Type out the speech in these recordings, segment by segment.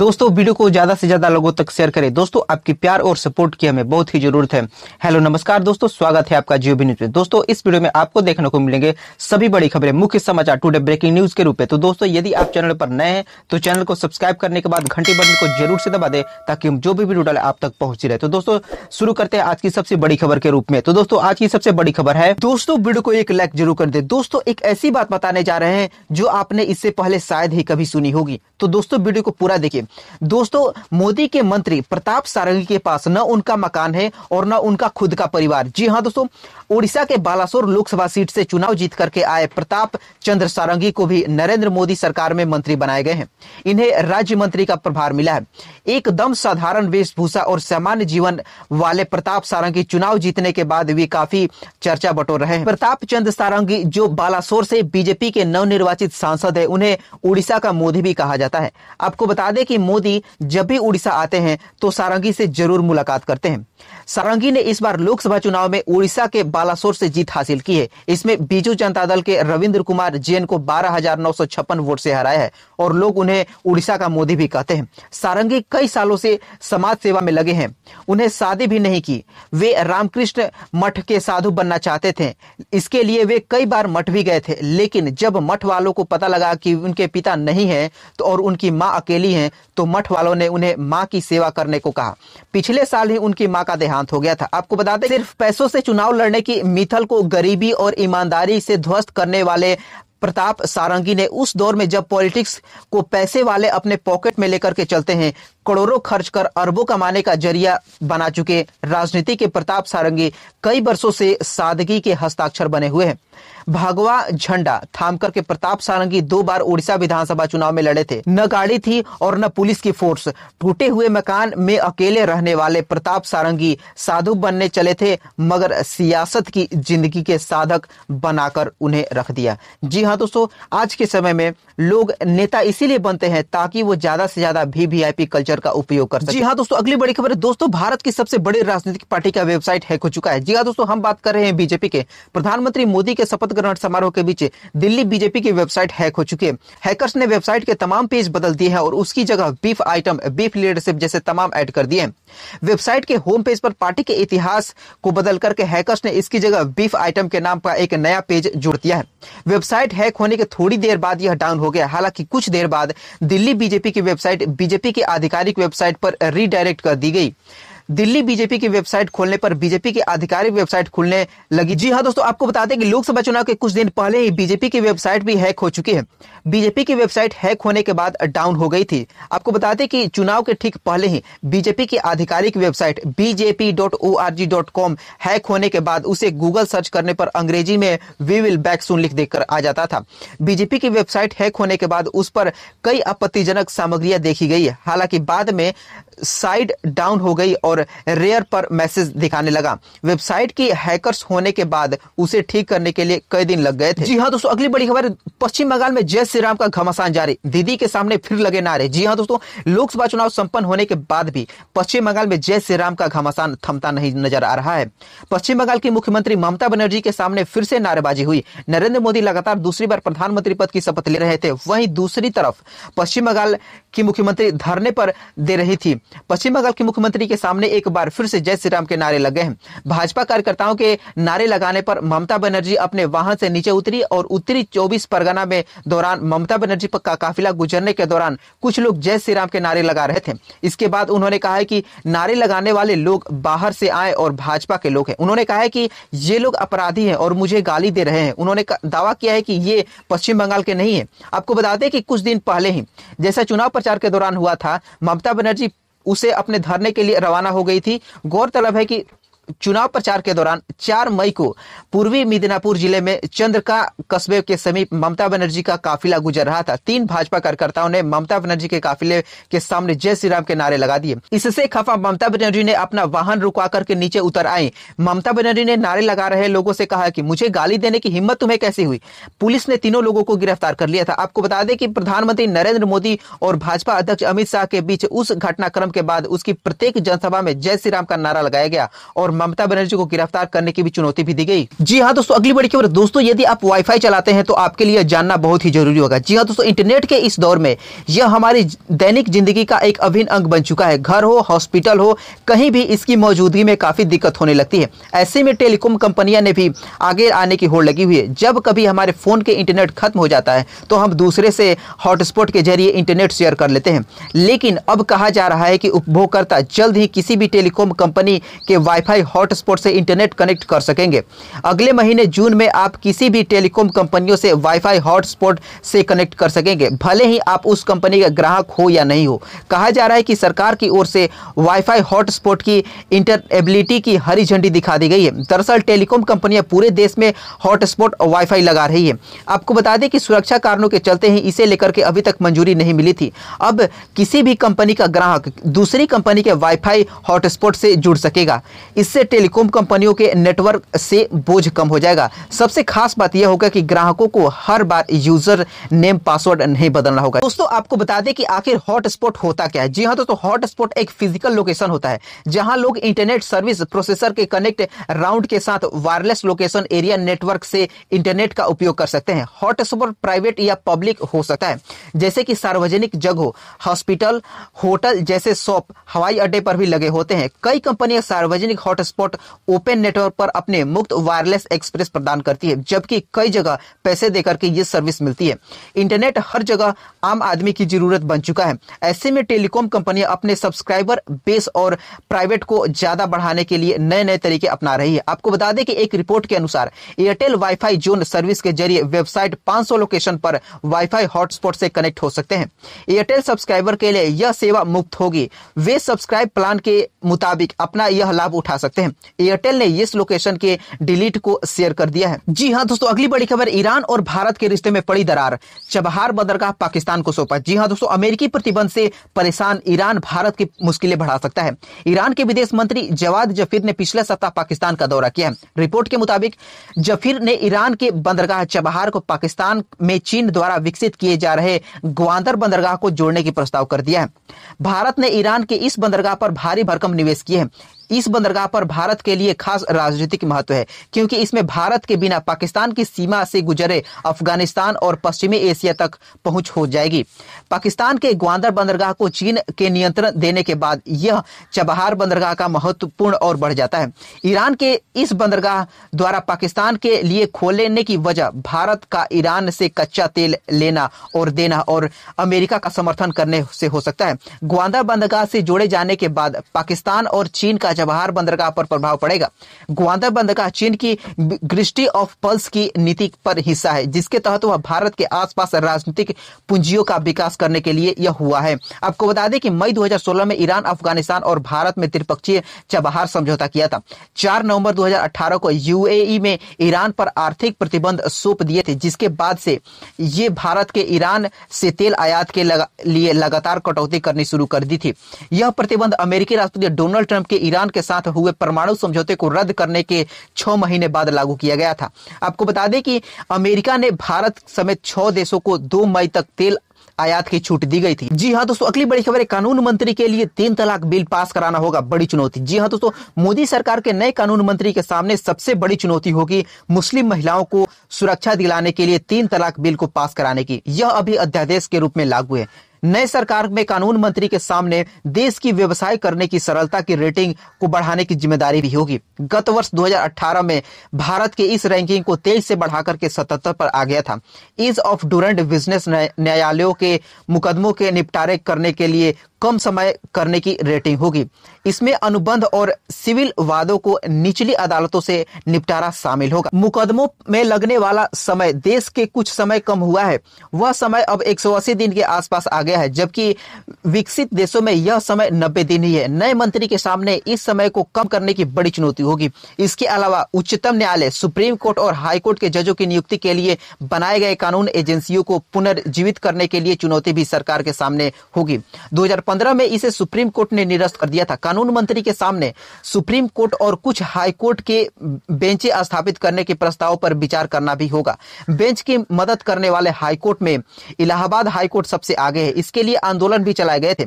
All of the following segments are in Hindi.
दोस्तों वीडियो को ज्यादा से ज्यादा लोगों तक शेयर करें दोस्तों आपकी प्यार और सपोर्ट की हमें बहुत ही जरूरत है हेलो नमस्कार दोस्तों स्वागत है आपका जियो न्यूज में दोस्तों इस वीडियो में आपको देखने को मिलेंगे सभी बड़ी खबरें मुख्य समाचार टुडे ब्रेकिंग न्यूज के रूप में तो दोस्तों यदि आप चैनल पर नए हैं तो चैनल को सब्सक्राइब करने के बाद घंटी बटन को जरूर से दबा दे ताकि हम जो भी वीडियो डाले आप तक पहुंची रहे तो दोस्तों शुरू करते हैं आज की सबसे बड़ी खबर के रूप में तो दोस्तों आज की सबसे बड़ी खबर है दोस्तों वीडियो को एक लाइक जरूर कर दे दोस्तों एक ऐसी बात बताने जा रहे हैं जो आपने इससे पहले शायद ही कभी सुनी होगी तो दोस्तों वीडियो को पूरा देखिए दोस्तों मोदी के मंत्री प्रताप सारंगी के पास न उनका मकान है और न उनका खुद का परिवार जी हाँ दोस्तों ओडिशा के बालासोर लोकसभा सीट से चुनाव जीत करके आए प्रताप चंद्र सारंगी को भी नरेंद्र मोदी सरकार में मंत्री बनाए गए हैं इन्हें राज्य मंत्री का प्रभार मिला है एकदम साधारण वेशभूषा और सामान्य जीवन वाले प्रताप सारंगी चुनाव जीतने के बाद भी काफी चर्चा बटोर रहे हैं प्रताप चंद्र सारंगी जो बालासोर से बीजेपी के नवनिर्वाचित सांसद है उन्हें उड़ीसा का मोदी भी कहा जाता है आपको बता दें है कि मोदी जब भी उड़ीसा आते हैं तो सारंगी से जरूर मुलाकात करते हैं सारंगी ने इस बार लोकसभा चुनाव में उड़ीसा के बालासोर से जीत हासिल की है इसमें बीजू जनता दल के रविंद्र कुमार जैन को बारह वोट से हराया है और लोग उन्हें उड़ीसा का मोदी भी कहते हैं सारंगी कई सालों से समाज सेवा में लगे हैं उन्हें शादी भी नहीं की वे रामकृष्ण मठ के साधु बनना चाहते थे इसके लिए वे कई बार मठ भी गए थे लेकिन जब मठ वालों को पता लगा कि उनके पिता नहीं है तो और उनकी माँ अकेली है तो मठ वालों ने उन्हें माँ की सेवा करने को कहा पिछले साल ही उनकी माँ का देहांत हो गया था आपको बता दें सिर्फ पैसों से चुनाव लड़ने की मिथल को गरीबी और ईमानदारी से ध्वस्त करने वाले प्रताप सारंगी ने उस दौर में जब पॉलिटिक्स को पैसे वाले अपने पॉकेट में लेकर के चलते हैं करोड़ों खर्च कर अरबों कमाने का जरिया बना चुके राजनीति के प्रताप सारंगी कई वर्षों से सादगी के हस्ताक्षर बने हुए हैं भागवा झंडा थामकर के प्रताप सारंगी दो बार ओडिशा विधानसभा चुनाव में लड़े थे न गाड़ी थी और न पुलिस की फोर्स टूटे हुए मकान में अकेले रहने वाले प्रताप सारंगी साधु बनने चले थे मगर सियासत की जिंदगी के साधक बनाकर उन्हें रख दिया जी हाँ दोस्तों आज के समय में लोग नेता इसीलिए बनते हैं ताकि वो ज्यादा से ज्यादा भी वीआईपी कल्चर का उपयोग कर सके जी हाँ दोस्तों अगली बड़ी खबर दोस्तों भारत की सबसे बड़ी राजनीतिक पार्टी का वेबसाइट हैक हो चुका है जी हाँ दोस्तों हम बात कर रहे हैं बीजेपी के प्रधानमंत्री मोदी के शपथ शपथ ग्रहण समारोह के बीच दिल्ली बीजेपी की वेबसाइट हैक हो चुकी है हैकर्स ने वेबसाइट के तमाम पेज बदल दिए हैं और उसकी जगह बीफ आइटम बीफ लीडरशिप जैसे तमाम ऐड कर दिए वेबसाइट के होम पेज पर पार्टी के इतिहास को बदल करके हैकर्स ने इसकी जगह बीफ आइटम के नाम का एक नया पेज जोड़ दिया है वेबसाइट हैक होने के थोड़ी देर बाद यह डाउन हो गया हालांकि कुछ देर बाद दिल्ली बीजेपी की वेबसाइट बीजेपी की आधिकारिक वेबसाइट पर रीडायरेक्ट कर दी गई दिल्ली बीजेपी की वेबसाइट खोलने पर बीजेपी की आधिकारिक वेबसाइट खुलने लगी जी हाँ दोस्तों आपको बता दें कि लोकसभा चुनाव के कुछ दिन पहले ही बीजेपी की वेबसाइट भी हैक हो चुकी है बीजेपी की वेबसाइट हैक होने के बाद डाउन हो गई थी आपको बता दें कि चुनाव के ठीक पहले ही बीजेपी की आधिकारिक वेबसाइट बीजेपी.org.com हैक होने के बाद उसे गूगल सर्च करने पर अंग्रेजी में वी विल बैक सुन लिख देखकर आ जाता था बीजेपी की वेबसाइट हैक होने के बाद उस पर कई आपत्तिजनक सामग्रियां देखी गई है हालांकि बाद में साइड डाउन हो गई और रेयर पर मैसेज दिखाने लगा वेबसाइट की हैकर्स होने के बाद उसे ठीक करने के लिए कई दिन लग गए थे जी हाँ दोस्तों अगली बड़ी खबर पश्चिम बंगाल में जय श्री राम का घमासान जारी दीदी के सामने फिर लगे नारे जी हाँ दोस्तों लोकसभा चुनाव संपन्न होने के बाद भी पश्चिम बंगाल में जय श्री राम का घमासान थमता नहीं नजर आ रहा है पश्चिम बंगाल की मुख्यमंत्री ममता बनर्जी के सामने फिर से नारेबाजी हुई नरेंद्र मोदी लगातार दूसरी बार प्रधानमंत्री पद की शपथ ले रहे थे वहीं दूसरी तरफ पश्चिम बंगाल की मुख्यमंत्री धरने पर दे रही थी पश्चिम बंगाल के मुख्यमंत्री के सामने एक बार फिर से जय श्री राम के नारे लगे हैं भाजपा कार्यकर्ताओं के नारे लगाने पर ममता बनर्जी अपने वाहन से नीचे उतरी और उत्तरी चौबीस परगना में दौरान ममता बनर्जी का काफिला गुजरने के दौरान कुछ लोग जय श्री राम के नारे लगा रहे थे इसके बाद उन्होंने कहा है कि नारे लगाने वाले लोग बाहर से आए और भाजपा के लोग हैं उन्होंने कहा है कि ये लोग अपराधी हैं और मुझे गाली दे रहे हैं उन्होंने दावा किया है कि ये पश्चिम बंगाल के नहीं है आपको बता दें कि कुछ दिन पहले ही जैसा चुनाव प्रचार के दौरान हुआ था ममता बनर्जी उसे अपने धरने के लिए रवाना हो गई थी गौरतलब है कि चुनाव प्रचार के दौरान 4 मई को पूर्वी मिदनापुर जिले में चंद्रका कस्बे के समीप ममता बनर्जी का काफिला गुजर रहा था तीन भाजपा कार्यकर्ताओं ने ममता बनर्जी के काफिले के सामने जय श्री राम के नारे लगा दिए इससे खफा ममता बनर्जी ने अपना वाहन रुकवा करके नीचे उतर आई ममता बनर्जी ने नारे लगा रहे लोगों से कहा कि मुझे गाली देने की हिम्मत तुम्हें कैसे हुई पुलिस ने तीनों लोगों को गिरफ्तार कर लिया था आपको बता दें कि प्रधानमंत्री नरेंद्र मोदी और भाजपा अध्यक्ष अमित शाह के बीच उस घटनाक्रम के बाद उसकी प्रत्येक जनसभा में जय श्री राम का नारा लगाया गया और ममता बनर्जी को गिरफ्तार करने की भी चुनौती भी दी गई जी हाँ दोस्तों अगली बड़ी खबर दोस्तों यदि आप वाईफाई चलाते हैं तो आपके लिए जानना बहुत ही जरूरी होगा जी हाँ दोस्तों इंटरनेट के इस दौर में यह हमारी दैनिक जिंदगी का एक अभिन्न अंग बन चुका है घर हो हॉस्पिटल हो कहीं भी इसकी मौजूदगी में काफी दिक्कत होने लगती है ऐसे में टेलीकॉम कंपनियां ने भी आगे आने की होड़ लगी हुई है जब कभी हमारे फोन के इंटरनेट खत्म हो जाता है तो हम दूसरे से हॉटस्पॉट के जरिए इंटरनेट शेयर कर लेते हैं लेकिन अब कहा जा रहा है कि उपभोक्ता जल्द ही किसी भी टेलीकॉम कंपनी के वाईफाई हॉटस्पॉट से इंटरनेट कनेक्ट कर सकेंगे अगले महीने जून में आप किसी भी टेलीकॉम कंपनियों से वाईफाई हॉटस्पॉट से कनेक्ट कर सकेंगे भले ही आप उस कंपनी का ग्राहक हो या नहीं हो कहा जा रहा है कि सरकार की ओर से वाईफाई हॉटस्पॉट की इंटरएबिलिटी की हरी झंडी दिखा दी गई है दरअसल टेलीकॉम कंपनियां पूरे देश में हॉटस्पॉट वाईफाई लगा रही है आपको बता दें कि सुरक्षा कारणों के चलते ही इसे लेकर के अभी तक मंजूरी नहीं मिली थी अब किसी भी कंपनी का ग्राहक दूसरी कंपनी के वाईफाई हॉटस्पॉट से जुड़ सकेगा इस इससे टेलीकॉम कंपनियों के नेटवर्क से बोझ कम हो जाएगा सबसे खास बात यह होगा कि ग्राहकों को हर बार यूजर नेम पासवर्ड नहीं बदलना होगा दोस्तों आपको बता दें कि आखिर हॉटस्पॉट होता क्या है जी हाँ दोस्तों हॉटस्पॉट एक फिजिकल लोकेशन होता है जहां लोग इंटरनेट सर्विस प्रोसेसर के कनेक्ट राउंड के साथ वायरलेस लोकेशन एरिया नेटवर्क से इंटरनेट का उपयोग कर सकते हैं हॉटस्पॉट प्राइवेट या पब्लिक हो सकता है जैसे कि सार्वजनिक जगह हॉस्पिटल होटल जैसे शॉप हवाई अड्डे पर भी लगे होते हैं कई कंपनियां सार्वजनिक हॉट हॉटस्पॉट ओपन नेटवर्क पर अपने मुक्त वायरलेस एक्सप्रेस प्रदान करती है जबकि कई जगह पैसे देकर के ये सर्विस मिलती है इंटरनेट हर जगह आम आदमी की जरूरत बन चुका है ऐसे में टेलीकॉम कंपनियां अपने सब्सक्राइबर बेस और प्राइवेट को ज्यादा बढ़ाने के लिए नए नए तरीके अपना रही है आपको बता दें कि एक रिपोर्ट के अनुसार एयरटेल वाईफाई जोन सर्विस के जरिए वेबसाइट 500 लोकेशन पर वाईफाई हॉटस्पॉट से कनेक्ट हो सकते हैं एयरटेल सब्सक्राइबर के लिए यह सेवा मुफ्त होगी वे सब्सक्राइब प्लान के मुताबिक अपना यह लाभ उठा सकते सकते हैं एयरटेल ने इस लोकेशन के डिलीट को शेयर कर दिया है जी हाँ दोस्तों अगली बड़ी खबर ईरान और भारत के रिश्ते में पड़ी दरार चबहार बदरगाह पाकिस्तान को सौंपा जी हाँ दोस्तों अमेरिकी प्रतिबंध से परेशान ईरान भारत की मुश्किलें बढ़ा सकता है ईरान के विदेश मंत्री जवाद जफीर ने पिछले सप्ताह पाकिस्तान का दौरा किया है रिपोर्ट के मुताबिक जफीर ने ईरान के बंदरगाह चबहार को पाकिस्तान में चीन द्वारा विकसित किए जा रहे ग्वादर बंदरगाह को जोड़ने की प्रस्ताव कर दिया है भारत ने ईरान के इस बंदरगाह पर भारी भरकम निवेश किए हैं इस बंदरगाह पर भारत के लिए खास राजनीतिक महत्व है क्योंकि इसमें भारत के बिना पाकिस्तान की सीमा से गुजरे अफगानिस्तान और पश्चिमी एशिया तक पहुंच हो जाएगी पाकिस्तान के ग्वादर बंदरगाह को चीन के नियंत्रण देने के बाद यह चबहार बंदरगाह का महत्वपूर्ण और बढ़ जाता है ईरान के इस बंदरगाह द्वारा पाकिस्तान के लिए खोलने की वजह भारत का ईरान से कच्चा तेल लेना और देना और अमेरिका का समर्थन करने से हो सकता है ग्वादर बंदरगाह से जोड़े जाने के बाद पाकिस्तान और चीन का चबहार बंदरगाह पर प्रभाव पड़ेगा ग्वादर बंदरगाह चीन की ग्रिस्टी ऑफ पल्स की नीति पर हिस्सा है जिसके तहत वह भारत के आसपास राजनीतिक पूंजियों का विकास करने के लिए यह हुआ है आपको बता दें कि मई 2016 में ईरान अफगानिस्तान और भारत में त्रिपक्षीय चबहार समझौता किया था चार नवंबर 2018 को यूएई में ईरान पर आर्थिक प्रतिबंध सौंप दिए थे जिसके बाद से ये भारत के ईरान से तेल आयात के लग, लिए लगातार कटौती करनी शुरू कर दी थी यह प्रतिबंध अमेरिकी राष्ट्रपति डोनाल्ड ट्रंप के ईरान के साथ हुए परमाणु समझौते को रद्द करने के छह महीने बाद लागू किया गया था आपको बता दें कि अमेरिका ने भारत समेत छह देशों को दो मई तक तेल आयात की छूट दी गई थी जी हाँ दोस्तों अगली बड़ी खबर है कानून मंत्री के लिए तीन तलाक बिल पास कराना होगा बड़ी चुनौती जी हाँ दोस्तों मोदी सरकार के नए कानून मंत्री के सामने सबसे बड़ी चुनौती होगी मुस्लिम महिलाओं को सुरक्षा दिलाने के लिए तीन तलाक बिल को पास कराने की यह अभी अध्यादेश के रूप में लागू है नए सरकार में कानून मंत्री के सामने देश की व्यवसाय करने की सरलता की रेटिंग को बढ़ाने की जिम्मेदारी भी होगी गत वर्ष 2018 में भारत के इस रैंकिंग को तेज से बढ़ाकर के सतहत्तर पर आ गया था इज ऑफ डूरेंट बिजनेस न्यायालयों के मुकदमों के निपटारे करने के लिए कम समय करने की रेटिंग होगी इसमें अनुबंध और सिविल वादों को निचली अदालतों से निपटारा शामिल होगा मुकदमों में लगने वाला समय देश के कुछ समय कम हुआ है वह समय अब 180 दिन के आसपास आ गया गया है जबकि विकसित देशों में यह समय नब्बे दिन ही है नए मंत्री के सामने इस समय को कम करने की बड़ी चुनौती होगी इसके अलावा उच्चतम न्यायालय सुप्रीम कोर्ट और हाईकोर्ट के जजों की नियुक्ति के लिए बनाए गए कानून एजेंसियों को पुनर्जीवित करने के लिए चुनौती भी सरकार के सामने होगी दो में इसे सुप्रीम कोर्ट ने निरस्त कर दिया था कानून मंत्री के सामने सुप्रीम कोर्ट और कुछ हाईकोर्ट के बेंचे स्थापित करने के प्रस्ताव पर विचार करना भी होगा बेंच की मदद करने वाले हाईकोर्ट में इलाहाबाद हाईकोर्ट सबसे आगे है इसके लिए आंदोलन भी चलाए गए थे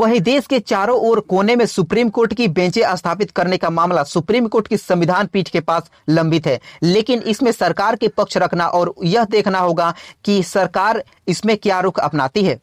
वहीं देश के चारों ओर कोने में सुप्रीम कोर्ट की बेंचे स्थापित करने का मामला सुप्रीम कोर्ट की संविधान पीठ के पास लंबित है लेकिन इसमें सरकार के पक्ष रखना और यह देखना होगा कि सरकार इसमें क्या रुख अपनाती है